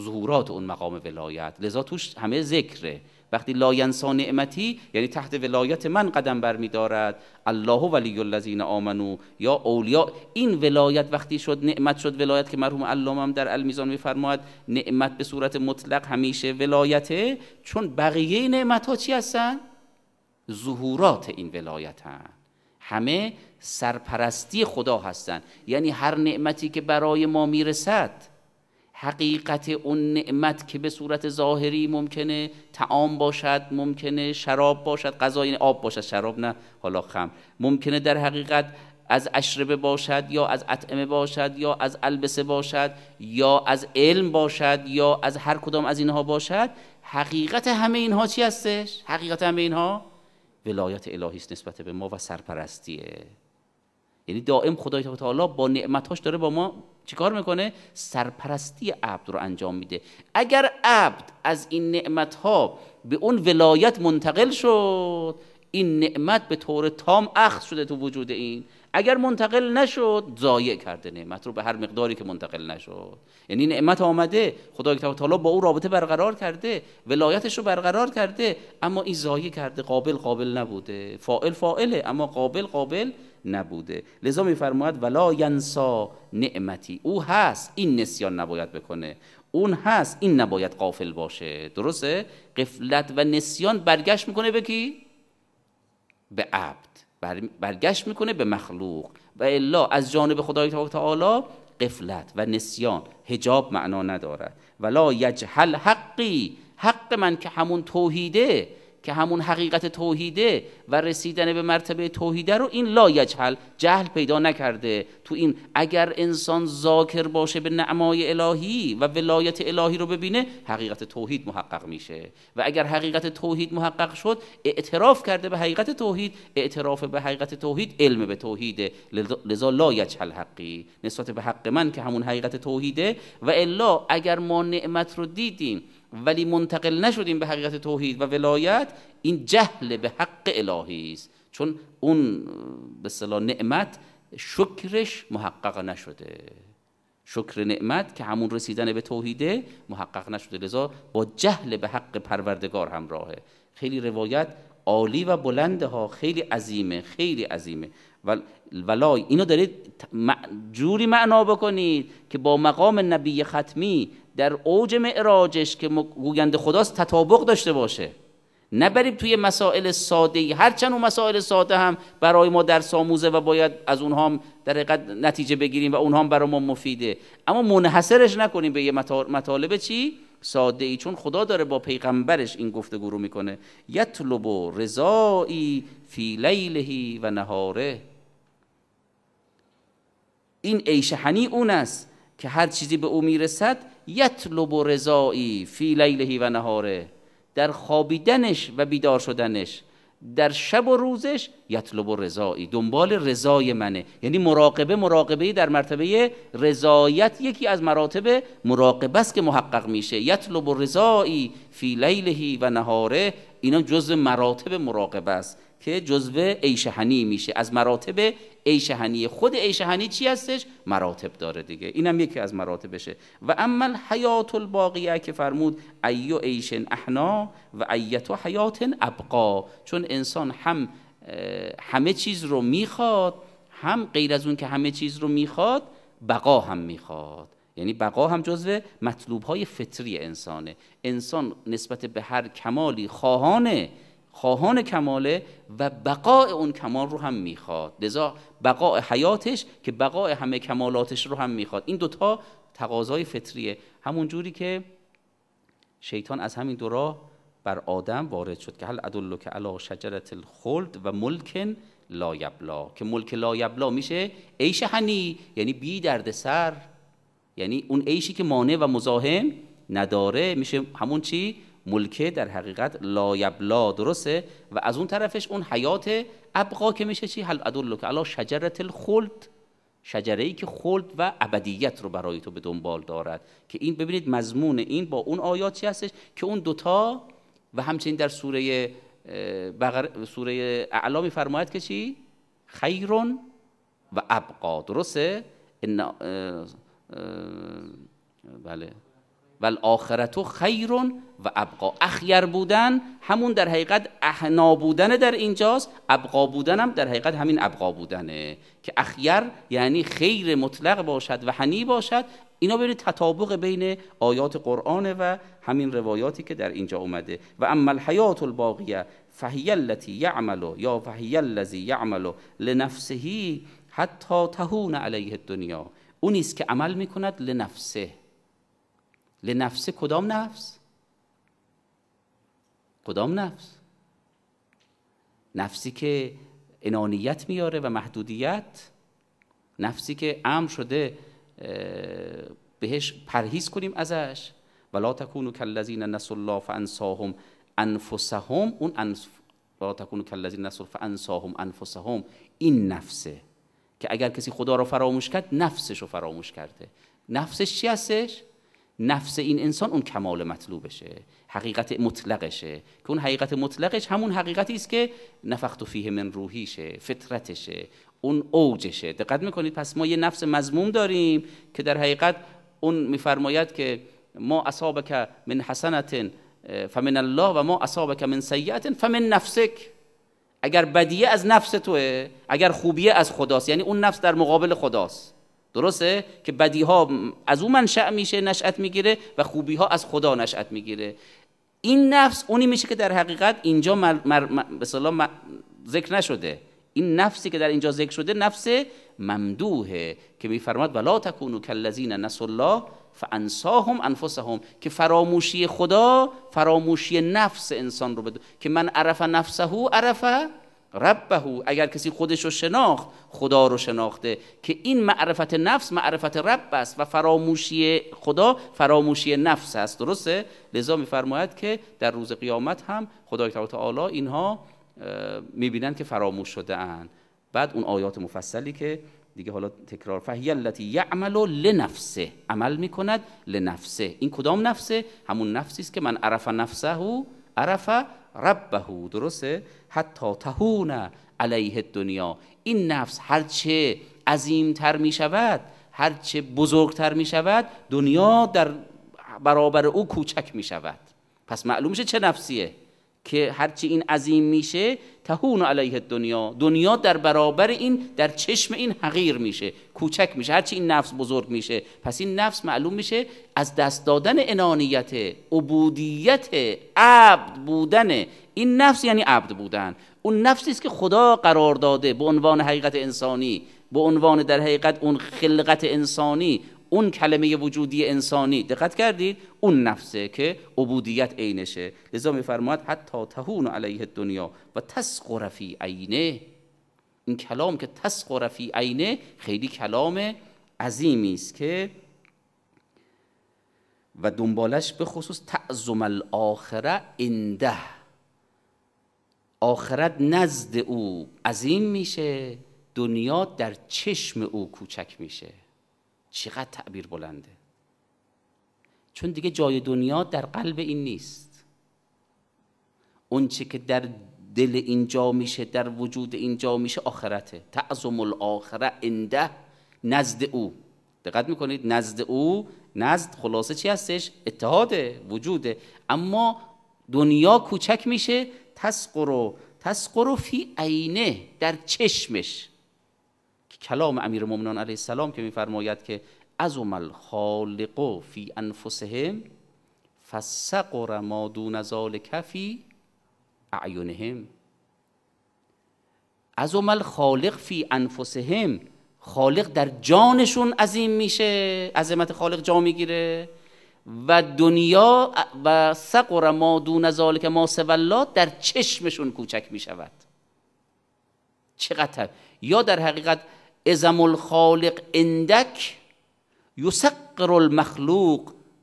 ظهورات اون مقام ولایت لذا توش همه ذکره وقتی ینسا نعمتی یعنی تحت ولایت من قدم بر الله ولی الذین آمنو یا اولیا این ولایت وقتی شد نعمت شد ولایت که مرحوم علامه هم در المیزان میفرماید نعمت به صورت مطلق همیشه ولایته چون بقیه نعمت ها چی هستن ظهورات این ولایت همه سرپرستی خدا هستند یعنی هر نعمتی که برای ما میرسد حقیقت اون نعمت که به صورت ظاهری ممکنه تعام باشد ممکنه شراب باشد غذای یعنی آب باشد شراب نه حالا خم ممکنه در حقیقت از اشربه باشد یا از اطعمه باشد یا از البسه باشد یا از علم باشد یا از هر کدام از اینها باشد حقیقت همه اینها چی هستش حقیقت همه اینها ولایت الهی است نسبت به ما و سرپرستیه یعنی دائم خدای تعالی با نعمتاش داره با ما چیکار میکنه سرپرستی عبد رو انجام میده اگر عبد از این نعمت ها به اون ولایت منتقل شد این نعمت به طور تام اخذ شده تو وجود این اگر منتقل نشد ضایع کرده نعمت رو به هر مقداری که منتقل نشد یعنی نعمت آمده خدای تعالی با او رابطه برقرار کرده ولایتش رو برقرار کرده اما این ضایع کرده قابل قابل نبوده فائل فائله اما قابل قابل نبوده لذا میفرماید ولا ینسا نعمتی او هست این نسیان نباید بکنه اون هست این نباید قافل باشه درسته قفلت و نسیان برگشت میکنه به کی به عبد برگشت میکنه به مخلوق و الا از جانب خدای تعالی قفلت و نسیان هجاب معنا ندارد ولا یجهل حقی حق من که همون توحیده که همون حقیقت توحیده و رسیدن به مرتبه توحیده رو این لا یجهل جهل پیدا نکرده تو این اگر انسان ذاکر باشه به نعمای الهی و ولایت الهی رو ببینه حقیقت توحید محقق میشه و اگر حقیقت توحید محقق شد اعتراف کرده به حقیقت توحید اعتراف به حقیقت توحید علم به توحیده لذا لا یجهل حقی نسبت به حق من که همون حقیقت توحیده و الا اگر ما نعمت رو دیدیم ولی منتقل نشدیم به حقیقت توحید و ولایت این جهل به حق الهی است چون اون به صلاح نعمت شکرش محقق نشده شکر نعمت که همون رسیدن به توحیده محقق نشده لذا با جهل به حق پروردگار همراهه خیلی روایت عالی و بلند ها خیلی عظیمه خیلی عظیمه ولای اینو دارید جوری معنا بکنید که با مقام نبی ختمی در اوج معراجش که گویند خداست تطابق داشته باشه نبریم توی مسائل ساده ای هرچند اون مسائل ساده هم برای ما در ساموزه و باید از اونها هم در حقیقت نتیجه بگیریم و اونها هم برای ما مفیده اما منحصرش نکنیم به یه مطالب چی ساده ای چون خدا داره با پیغمبرش این گفتگو رو میکنه یطلب رضایی فی لیلهی و نهاره این هنی اون است که هر چیزی به او میرسد یطلب رضایی فی لیلهی و نهاره در خوابیدنش و بیدار شدنش در شب و روزش یطلب و رضایی دنبال رضای منه یعنی مراقبه مراقبه در مرتبه رضایت یکی از مراتب مراقبه است که محقق میشه یطلب و رضایی فی لیلهی و نهاره اینا جز مراتب مراقبه است که جزوه ایشهنی میشه از مراتب ایشهنی خود ایشهنی چی هستش مراتب داره دیگه اینم یکی از مراتبشه و اما حیات الباقیه که فرمود ایو ایشن احنا و ایتو حیات ابقا چون انسان هم همه چیز رو میخواد هم غیر از اون که همه چیز رو میخواد بقا هم میخواد یعنی بقا هم جزو مطلوب های فطری انسانه انسان نسبت به هر کمالی خواهانه خواهان کماله و بقاء اون کمال رو هم میخواد لذا بقاء حیاتش که بقاء همه کمالاتش رو هم میخواد این دوتا تقاضای فطریه همون جوری که شیطان از همین دو راه بر آدم وارد شد که هل که علی شجرت الخلد و ملک لا که ملک لا میشه عیش هنی یعنی بی دردسر یعنی اون عیشی که مانع و مزاحم نداره میشه همون چی ملکه در حقیقت یبلا درسته و از اون طرفش اون حیات ابقا که میشه چی حل ادل که الا شجره الخلد شجره ای که خلد و ابدیت رو برای تو به دنبال دارد که این ببینید مضمون این با اون آیات چی هستش که اون دوتا و همچنین در سوره بغر... سوره اعلا میفرماید که چی خیر و ابقا درسته ان... بله و آخرت خیر و ابقا اخیر بودن همون در حقیقت احنا بودن در اینجاست ابقا بودن هم در حقیقت همین ابقا بودنه که اخیر یعنی خیر مطلق باشد و حنی باشد اینا برید تطابق بین آیات قرآن و همین روایاتی که در اینجا اومده و اما الحیات الباقیه فهی یعملو یا فهی الذی یعمل لنفسه حتی تهون علیه الدنیا اونیست که عمل میکند لنفسه لنفس کدام نفس کدام نفس نفسی که انانیت میاره و محدودیت نفسی که امر شده بهش پرهیز کنیم ازش ولا تکونو کالذین نسوا الله فانساهم انفسهم اون انف... لا تکونو نسوا فانساهم انفسهم این نفسه که اگر کسی خدا رو فراموش کرد نفسش رو فراموش کرده نفسش چی هستش نفس این انسان اون کمال مطلوبشه حقیقت مطلقشه که اون حقیقت مطلقش همون حقیقتی است که نفخت و فیه من روحیشه فطرتشه اون اوجشه دقت میکنید پس ما یه نفس مضموم داریم که در حقیقت اون میفرماید که ما اصابک من حسنت فمن الله و ما اصابک من سیئت فمن نفسک اگر بدیه از نفس توه اگر خوبیه از خداست یعنی اون نفس در مقابل خداست درسته که بدی ها از اون منشأ میشه نشأت میگیره و خوبی ها از خدا نشأت میگیره این نفس اونی میشه که در حقیقت اینجا به سلام ذکر نشده این نفسی که در اینجا ذکر شده نفس ممدوهه که میفرماد ولا تکونو کلذین نسوا الله فانساهم انفسهم که فراموشی خدا فراموشی نفس انسان رو بده که من عرف نفسه عرف ربه اگر کسی خودش رو شناخت خدا رو شناخته که این معرفت نفس معرفت رب است و فراموشی خدا فراموشی نفس است درسته لذا میفرماید که در روز قیامت هم خدای تعالی اینها میبینند که فراموش شده اند بعد اون آیات مفصلی که دیگه حالا تکرار فهی التی یعمل لنفسه عمل میکند لنفسه این کدام نفسه همون نفسی است که من عرف نفسه عرف ربه درسته حتی تهون علیه دنیا این نفس هرچه عظیمتر می شود هرچه بزرگتر می شود دنیا در برابر او کوچک می شود پس معلوم میشه چه نفسیه که هرچی این عظیم میشه تهون علیه دنیا دنیا در برابر این در چشم این حقیر میشه کوچک میشه هرچی این نفس بزرگ میشه پس این نفس معلوم میشه از دست دادن انانیت عبودیت عبد بودن این نفس یعنی عبد بودن اون نفسی است که خدا قرار داده به عنوان حقیقت انسانی به عنوان در حقیقت اون خلقت انسانی اون کلمه وجودی انسانی دقت کردید اون نفسه که عبودیت عینشه لذا میفرماد حتی تهون علیه دنیا و تسخر فی عینه این کلام که تسخر فی عینه خیلی کلام عظیمی است که و دنبالش به خصوص تعظم الاخره انده آخرت نزد او عظیم میشه دنیا در چشم او کوچک میشه چقدر تعبیر بلنده چون دیگه جای دنیا در قلب این نیست اونچه که در دل اینجا میشه در وجود اینجا میشه آخرته تعظم الاخره انده نزد او دقت میکنید نزد او نزد خلاصه چی هستش اتحاده وجوده اما دنیا کوچک میشه تسقرو تسقرو فی عینه در چشمش کلام امیر مؤمنان علیه السلام که میفرماید که از اومل خالق فی انفسهم فسقر ما دون کفی اعیونهم از اومل خالق فی انفسهم خالق در جانشون عظیم میشه عظمت خالق جا میگیره و دنیا و سقر ما دون که ما سولات در چشمشون کوچک میشود چقدر یا در حقیقت ازم الخالق اندک یسقر المخلوق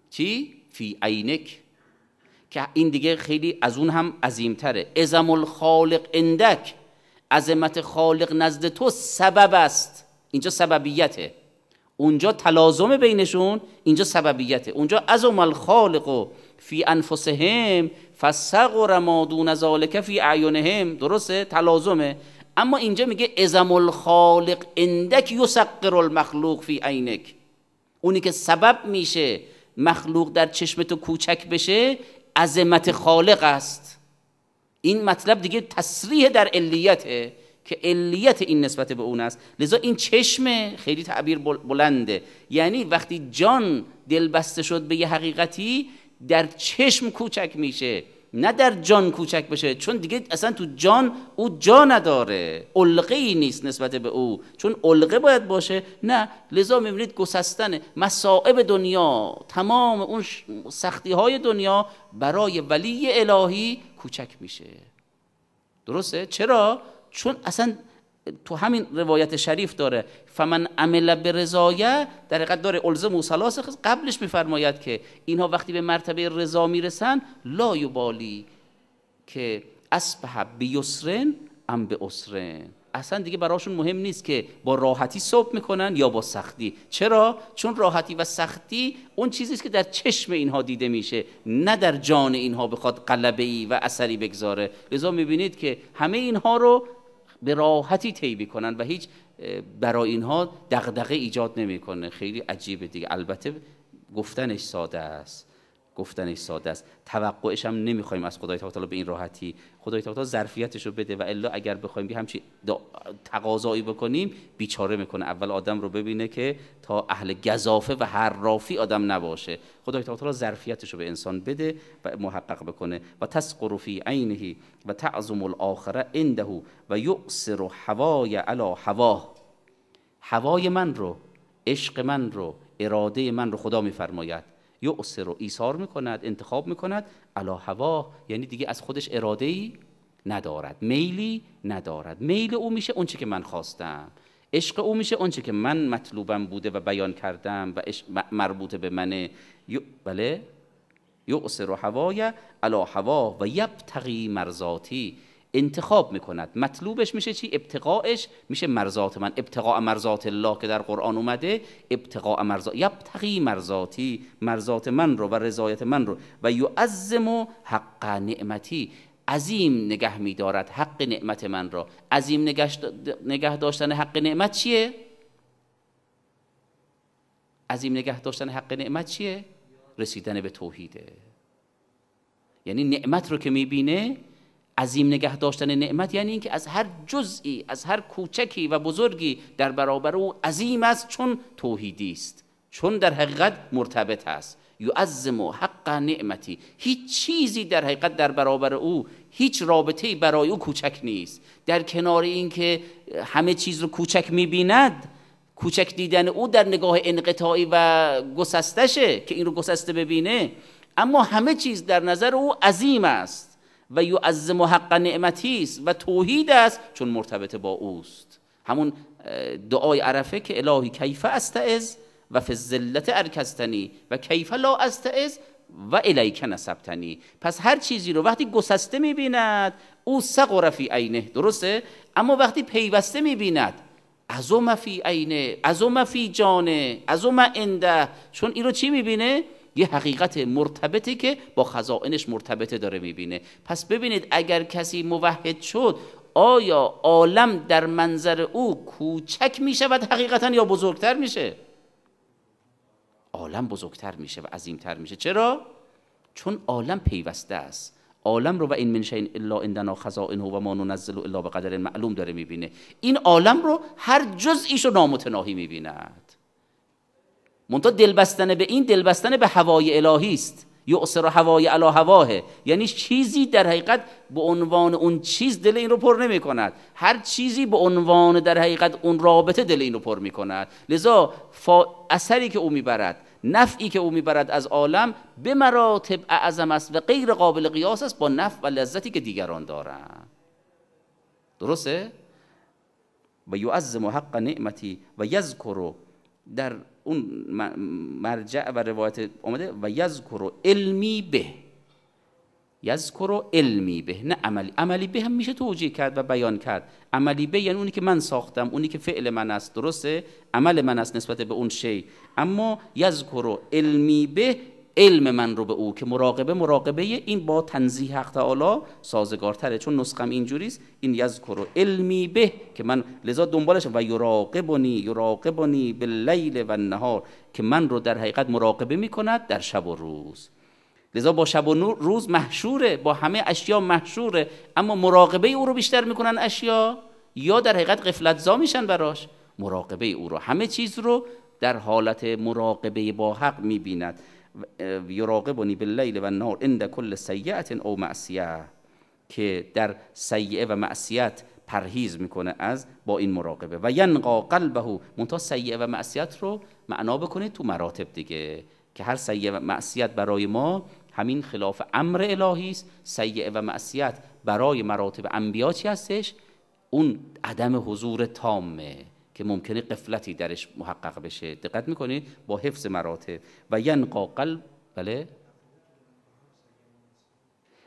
چی؟ فی عینک که این دیگه خیلی از اون هم عظیمتره ازم الخالق اندک عظمت خالق نزد تو سبب است اینجا سببیته اونجا تلازم بینشون اینجا سببیته اونجا ازم الخالق و فی انفسهم و ما دون ذالک فی اعینهم درسته تلازمه اما اینجا میگه ازم الخالق اندک یسقر المخلوق فی عینک اونی که سبب میشه مخلوق در چشم تو کوچک بشه عظمت خالق است این مطلب دیگه تصریح در علیته که علیت این نسبت به اون است لذا این چشم خیلی تعبیر بلنده یعنی وقتی جان دل بسته شد به یه حقیقتی در چشم کوچک میشه نه در جان کوچک بشه چون دیگه اصلا تو جان او جا نداره علقه ای نیست نسبت به او چون علقه باید باشه نه لذا میبینید گسستن مسائب دنیا تمام اون سختی های دنیا برای ولی الهی کوچک میشه درسته چرا چون اصلا تو همین روایت شریف داره فمن عمل به رضایه در حقیقت داره الزم و سلاس قبلش میفرماید که اینها وقتی به مرتبه رضا میرسن لا یبالی که به یسرن ام به اسرن اصلا دیگه براشون مهم نیست که با راحتی صبح میکنن یا با سختی چرا چون راحتی و سختی اون چیزیست که در چشم اینها دیده میشه نه در جان اینها بخواد قلبه ای و اثری بگذاره لذا میبینید که همه اینها رو به راحتی طی میکنن و هیچ برای اینها دغدغه ایجاد نمیکنه خیلی عجیبه دیگه البته گفتنش ساده است گفتنش ساده است توقعش هم نمیخوایم از خدای تعالی به این راحتی خدای تعالی ظرفیتش رو بده و الا اگر بخوایم بی همچی تقاضایی بکنیم بیچاره میکنه اول آدم رو ببینه که تا اهل گذافه و حرافی آدم نباشه خدای تعالی ظرفیتش رو به انسان بده و محقق بکنه و تسقر فی عینه و تعظم الاخره عنده و یؤثر حوای علی هوا هوای من رو عشق من رو اراده من رو خدا میفرماید یعصر رو ایثار میکند انتخاب میکند علا هوا یعنی دیگه از خودش اراده ای ندارد میلی ندارد میل او میشه اونچه که من خواستم عشق او میشه آنچه که من مطلوبم بوده و بیان کردم و مربوط به منه یو بله یعصر هوای علا هوا و یبتقی مرزاتی انتخاب میکند مطلوبش میشه چی ابتقاش میشه مرزات من ابتقاء مرزات الله که در قرآن اومده ابتقاء مرزات یبتقی مرزاتی مرزات من رو و رضایت من رو و یعظم حق نعمتی عظیم نگه میدارد حق نعمت من را عظیم نگه داشتن حق نعمت چیه عظیم نگه داشتن حق نعمت چیه رسیدن به توحیده یعنی نعمت رو که میبینه عظیم نگه داشتن نعمت یعنی اینکه از هر جزئی از هر کوچکی و بزرگی در برابر او عظیم است چون توحیدی است چون در حقیقت مرتبط است یعظم حق نعمتی هیچ چیزی در حقیقت در برابر او هیچ رابطه‌ای برای او کوچک نیست در کنار اینکه همه چیز رو کوچک میبیند کوچک دیدن او در نگاه انقطاعی و گسستشه که این رو گسسته ببینه اما همه چیز در نظر او عظیم است و از حق نعمتی است و توحید است چون مرتبط با اوست همون دعای عرفه که الهی کیف از و فی ذلت ارکستنی و کیف لا از و الیک نسبتنی پس هر چیزی رو وقتی گسسته میبیند او سقر فی عینه درسته اما وقتی پیوسته میبیند عظم فی عینه عظم فی جانه عظم انده چون این رو چی میبینه یه حقیقت مرتبطه که با خزائنش مرتبطه داره میبینه پس ببینید اگر کسی موحد شد آیا عالم در منظر او کوچک میشود حقیقتا یا بزرگتر میشه عالم بزرگتر میشه و عظیمتر میشه چرا چون عالم پیوسته است عالم رو و این این الا اندنا خزائن و ما ننزل الا به قدر معلوم داره میبینه این عالم رو هر جزئیش رو نامتناهی میبیند منتها دلبستن به این دلبستن به هوای الهی است یعصر هوای علا هواه یعنی چیزی در حقیقت به عنوان اون چیز دل این رو پر نمی کند هر چیزی به عنوان در حقیقت اون رابطه دل این رو پر می کند لذا اثری که او میبرد نفعی که او برد از عالم به مراتب اعظم است و غیر قابل قیاس است با نفع و لذتی که دیگران دارند درسته و یعظم حق نعمتی و یذکر در اون مرجع و روایت آمده و یذکر علمی به یذکر علمی به نه عملی عملی به هم میشه توجیه کرد و بیان کرد عملی به یعنی اونی که من ساختم اونی که فعل من است درسته عمل من است نسبت به اون شی اما یذکر علمی به علم من رو به او که مراقبه مراقبه این با تنزیه حق تعالی سازگارتره چون نسخم اینجوریست این یذکر علمی به که من لذا دنبالشم و یراقبنی یراقبنی باللیل و نهار که من رو در حقیقت مراقبه میکند در شب و روز لذا با شب و روز محشوره با همه اشیا محشوره اما مراقبه او رو بیشتر میکنن اشیا یا در حقیقت قفلتزا میشن براش مراقبه او رو همه چیز رو در حالت مراقبه با حق میبیند یراقبنی باللیل و نار عند کل سیعت او معصیه که در سیعه و معصیت پرهیز میکنه از با این مراقبه و ینقا قلبه منتها سیعه و معصیت رو معنا بکنه تو مراتب دیگه که هر سیعه و معصیت برای ما همین خلاف امر الهی است سیعه و معصیت برای مراتب انبیا چی هستش اون عدم حضور تامه که ممکنه قفلتی درش محقق بشه دقت میکنید با حفظ مراتب و ینقا قلب بله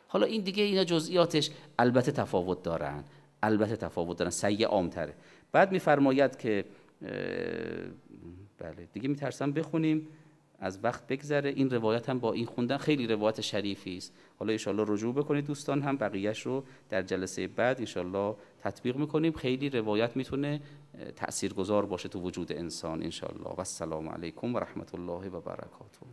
حالا این دیگه اینا جزئیاتش البته تفاوت دارن البته تفاوت دارن سیه عامتره بعد میفرماید که بله دیگه میترسم بخونیم از وقت بگذره این روایت هم با این خوندن خیلی روایت شریفی است حالا الله رجوع بکنید دوستان هم بقیهش رو در جلسه بعد انشالله تطبیق میکنیم خیلی روایت میتونه تاثیرگذار باشه تو وجود انسان انشالله و السلام علیکم و رحمت الله و برکاته